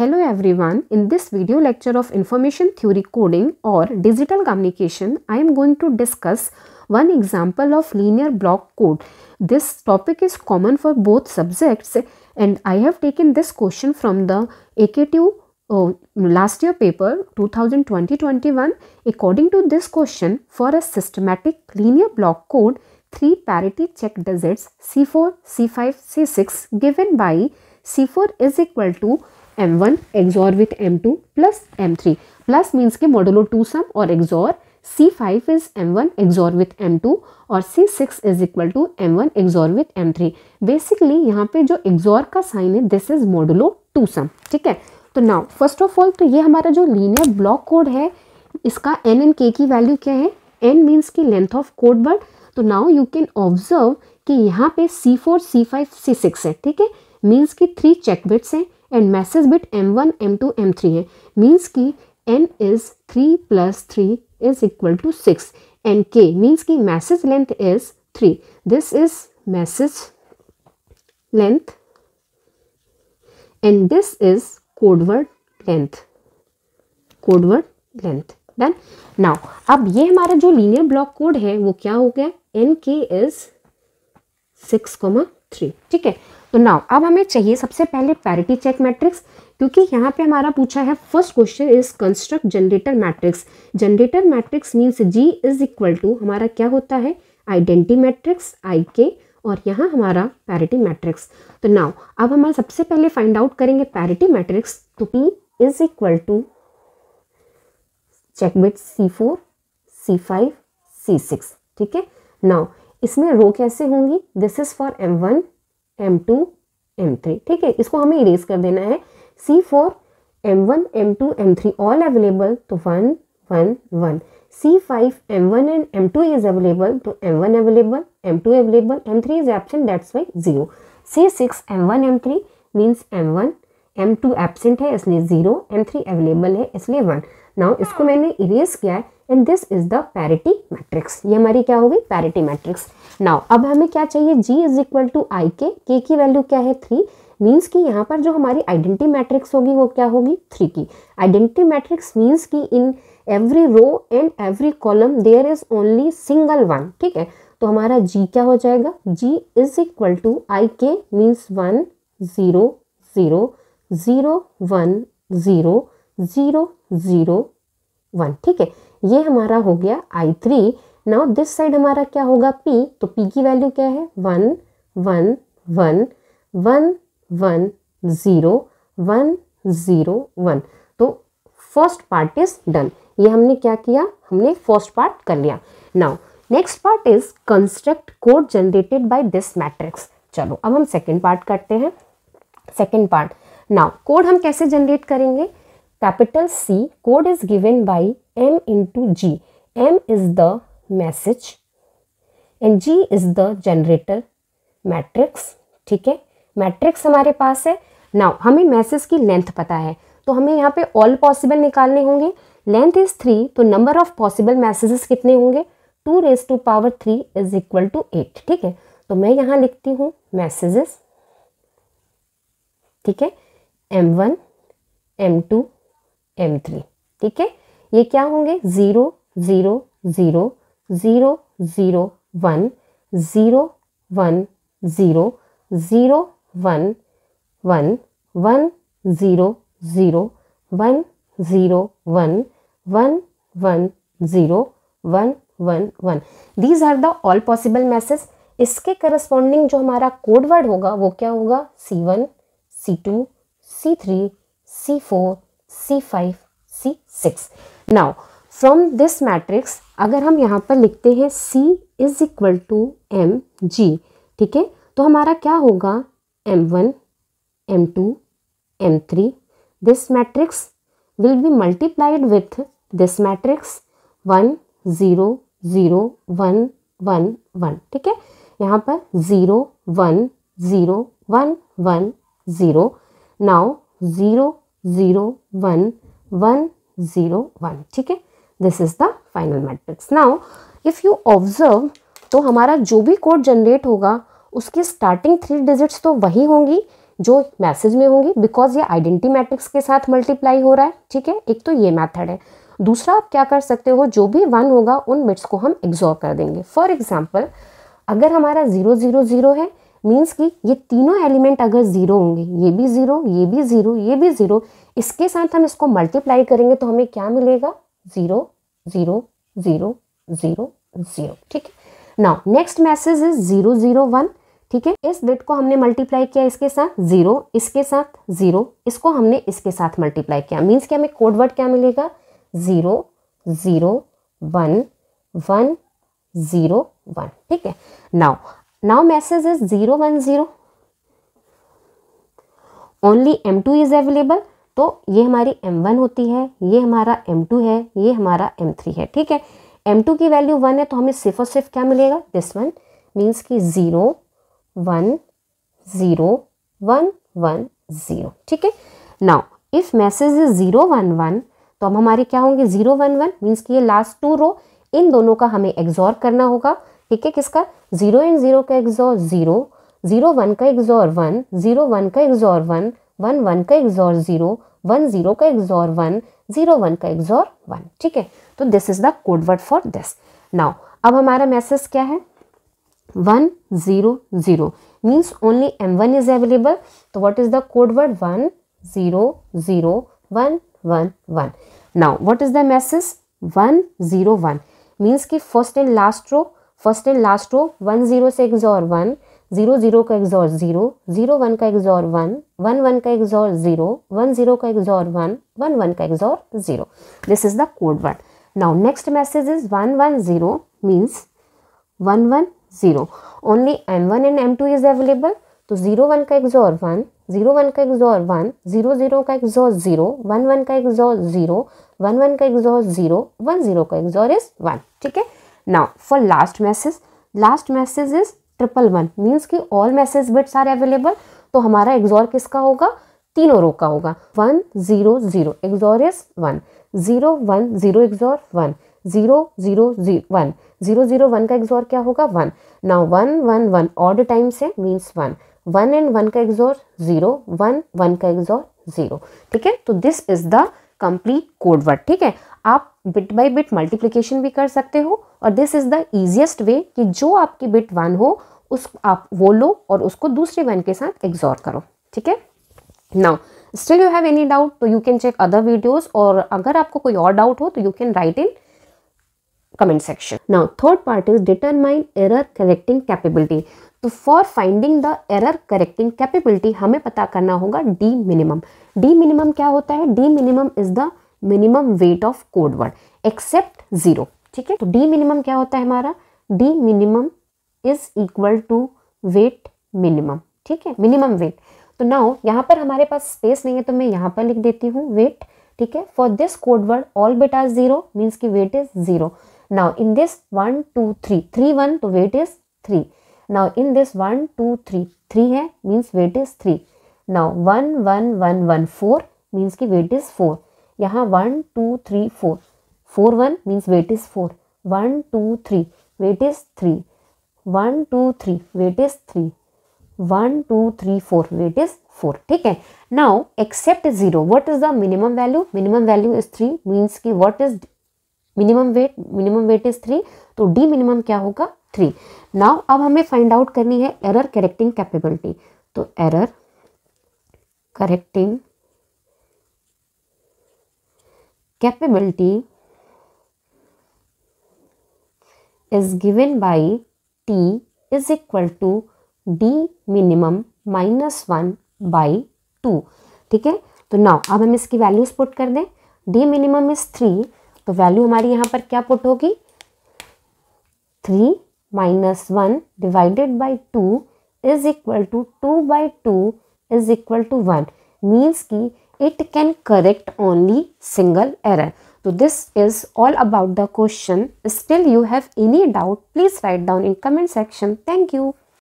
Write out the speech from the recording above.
Hello everyone, in this video lecture of Information Theory Coding or Digital Communication, I am going to discuss one example of linear block code. This topic is common for both subjects and I have taken this question from the AKTU oh, uh, last year paper 2020-21. According to this question, for a systematic linear block code, three parity check digits C4, C5, C6 given by C4 is equal to M one with M two plus M three plus means के और XOR C five is M one XOR with M two और C six is equal to M one XOR with M three basically यहाँ पे जो XOR का sign है this is modulo two sum ठीक है तो नाउ फर्स्ट ऑफ ऑल तो ये हमारा जो लीनियर ब्लॉक कोड है इसका एन एंड के की वैल्यू क्या है एन मीन्स की लेंथ ऑफ कोड वर्ड तो नाउ यू कैन ऑब्जर्व कि यहाँ पे C four C five C six है ठीक है मीन्स की थ्री चेकबिट्स हैं and message bit M one M two M three है मीन्स की N is three plus three is equal to six and K means की message length is three this is message length and this is code word length codeword length done now अब ये हमारा जो linear block code है वो क्या हो गया एन के इज सिक्स कॉमा थ्री ठीक है तो नाउ अब हमें चाहिए सबसे पहले पैरिटी चेक मैट्रिक्स क्योंकि यहाँ पे हमारा पूछा है first question is construct generator matrix generator matrix means G is equal to हमारा क्या होता है आइडेंटी मैट्रिक्स आई के और यहाँ हमारा पैरिटी मैट्रिक्स तो नाउ अब हम सबसे पहले फाइंड आउट करेंगे पैरिटी मैट्रिक्स तो P is equal to check bit C four C five C six ठीक है नाउ इसमें रो कैसे होंगी this is for M one M two M three ठीक है इसको हमें इरेज कर देना है C four M one M two M three all available तो one one one C five M one and M two is available तो M one available M two available M three is absent that's why zero C six M one M three means M one M two absent है इसलिए zero M three available है इसलिए one now इसको मैंने erase किया है and this is the parity matrix ये हमारी क्या होगी पैरिटी मैट्रिक्स नाउ अब हमें क्या चाहिए G is equal to I K K की वैल्यू क्या है थ्री मीन्स कि यहाँ पर जो हमारी आइडेंटिटी मैट्रिक्स होगी वो क्या होगी थ्री की आइडेंटिटी मैट्रिक्स मीन्स कि in every row and every column there is only single one ठीक है तो हमारा जी क्या हो जाएगा G is equal to I K means one zero zero zero one zero zero zero one ठीक है ये हमारा हो गया I three now this side हमारा क्या होगा पी तो पी की वैल्यू क्या है one one one one one zero one zero one तो फर्स्ट पार्ट इज़ डन ये हमने क्या किया हमने फर्स्ट पार्ट कर लिया now next part is construct code generated by this matrix चलो अब हम सेकेंड पार्ट करते हैं सेकेंड पार्ट नाउ कोड हम कैसे जनरेट करेंगे capital C code is given by into G M is the message and G is the generator matrix ठीक है मैट्रिक्स हमारे पास है नाउ हमें मैसेज की लेंथ पता है तो हमें यहाँ पे ऑल पॉसिबल निकालने होंगे लेंथ इज थ्री तो नंबर ऑफ पॉसिबल मैसेजेस कितने होंगे two raise to power three is equal to eight ठीक है तो मैं यहाँ लिखती हूँ मैसेजेस ठीक है M one M two M three ठीक है ये क्या होंगे zero zero zero zero zero one zero one zero zero one one one zero zero one zero one one one zero one one one these are the all possible message इसके corresponding जो हमारा code word होगा वो क्या होगा C one C two C three C four C five C six now from this matrix अगर हम यहाँ पर लिखते हैं C is equal to M G ठीक है तो हमारा क्या होगा M one M two M three this matrix will be multiplied with this matrix one zero zero one one one ठीक है यहाँ पर zero one zero one one zero now zero zero one one zero one ठीक है this is the final matrix now if you observe तो हमारा जो भी कोड जनरेट होगा उसकी स्टार्टिंग थ्री डिजिट्स तो वही होंगी जो मैसेज में होंगी बिकॉज ये आइडेंटी मैट्रिक्स के साथ मल्टीप्लाई हो रहा है ठीक है एक तो ये मैथड है दूसरा आप क्या कर सकते हो जो भी वन होगा उन बिट्स को हम एग्जॉर्व कर देंगे फॉर एग्जाम्पल अगर हमारा ज़ीरो ज़ीरो ज़ीरो है मीन्स कि ये तीनों एलिमेंट अगर ज़ीरो होंगे ये भी ज़ीरो ये भी ज़ीरो ये भी ज़ीरो इसके साथ हम इसको मल्टीप्लाई करेंगे तो हमें क्या मिलेगा zero zero zero zero zero ठीक है now next message is zero zero one ठीक है इस बिट को हमने मल्टीप्लाई किया इसके साथ ज़ीरो इसके साथ ज़ीरो इसको हमने इसके साथ मल्टीप्लाई किया मीन्स कि हमें कोड वर्ड क्या मिलेगा zero zero one one zero one ठीक है now now message is zero one zero only M two is available तो ये हमारी M1 होती है ये हमारा M2 है ये हमारा M3 है ठीक है M2 की वैल्यू वन है तो हमें सिर्फ और सिर्फ क्या मिलेगा दिस वन मीन्स कि zero one zero one one zero ठीक है now if message is zero one one तो अब हमारे क्या होंगे ज़ीरो वन वन मीन्स कि ये लास्ट टू रो इन दोनों का हमें एग्जॉर करना होगा ठीक है किसका ज़ीरो एंड ज़ीरो का एग्जॉर ज़ीरो ज़ीरो वन का एग्जॉर वन ज़ीरो वन का एग्जॉर वन वन वन का एग्जॉर जीरो वन जीरो का एग्जॉर वन जीरो वन का एग्जॉर वन ठीक है तो this is the codeword for this now अब हमारा मैसेज क्या है one zero zero means only M one is available तो what is the codeword one zero zero one one one now what is the message one zero one means कि first and last row first and last row one zero से XOR one zero zero का XOR zero zero one का XOR one one one का XOR zero one zero का XOR one one one का XOR zero this is the code word now next message is one one zero means one one zero only M one and M two is available तो zero one का XOR one zero one का XOR one zero zero का XOR zero one one का XOR zero one one का XOR zero one zero का एग्जॉर is one ठीक है now for last message last message is triple one means कि all message bits are available तो हमारा XOR किसका होगा तीनों रो का होगा one zero zero XOR is one zero one zero XOR one zero zero zero one zero zero one का XOR क्या होगा one now one one one odd times है means one one and one का XOR zero one one का XOR zero ठीक है तो this is the complete code word ठीक है आप बिट बाय बिट मल्टीप्लिकेशन भी कर सकते हो और this is the easiest way कि जो आपकी बिट वन हो उस आप वो लो और उसको दूसरे वन के साथ एग्जॉर करो ठीक है now still you have any doubt तो you can check other videos और अगर आपको कोई और डाउट हो तो you can write in section now third part is is determine error correcting capability तो for finding the error correcting capability हमें पता करना होगा डी मिनिमम डी मिनिमम क्या होता है D minimum is the minimum weight of code word except zero ठीक है तो डी मिनिमम क्या होता है हमारा D minimum is equal to weight minimum ठीक है मिनिमम वेट तो नाउ यहाँ पर हमारे पास स्पेस नहीं है तो मैं यहाँ पर लिख देती हूँ वेट ठीक है for this code word all आज जीरो मीन्स की weight is zero now in this one two three three one तो weight is three now in this one two three three है means weight is three now one one one one four means की weight is four यहाँ one two three four four one means weight is four one two three weight is three one two three weight is three one two three four weight is four ठीक है now except zero what is the minimum value minimum value is three means की what is minimum weight minimum weight is three तो D minimum क्या होगा three now अब हमें find out करनी है एरर करेक्टिंग कैपेबिलिटी तो error correcting capability is given by T is equal to D minimum minus one by two ठीक है तो नाउ अब हम इसकी वैल्यूज पुट कर दें डी मिनिमम इज थ्री तो वैल्यू हमारी यहाँ पर क्या पुट होगी three minus one divided by two is equal to two by two is equal to one means की it can correct only single error. So this is all about the question. Still you have any doubt please write down in comment section. Thank you.